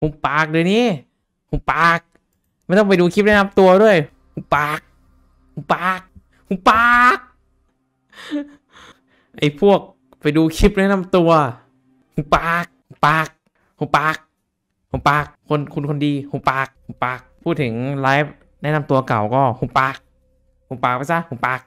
หุบปากเดี๋ยวนี้หุบปากไม่ต้องไปดูคลิปแนะนำตัวด้วยหุบปากหุบปากหุบปาก ไอ้พวกไปดูคลิปแนะนำตัวหุบปากหุบปากหุบปากหุบปาก คนคุณคนดีหุบปากหุบปาก พูดถึงไลฟ์แนะนำตัวเก่าก็หุบปากหุบปากไปซะหุบปาก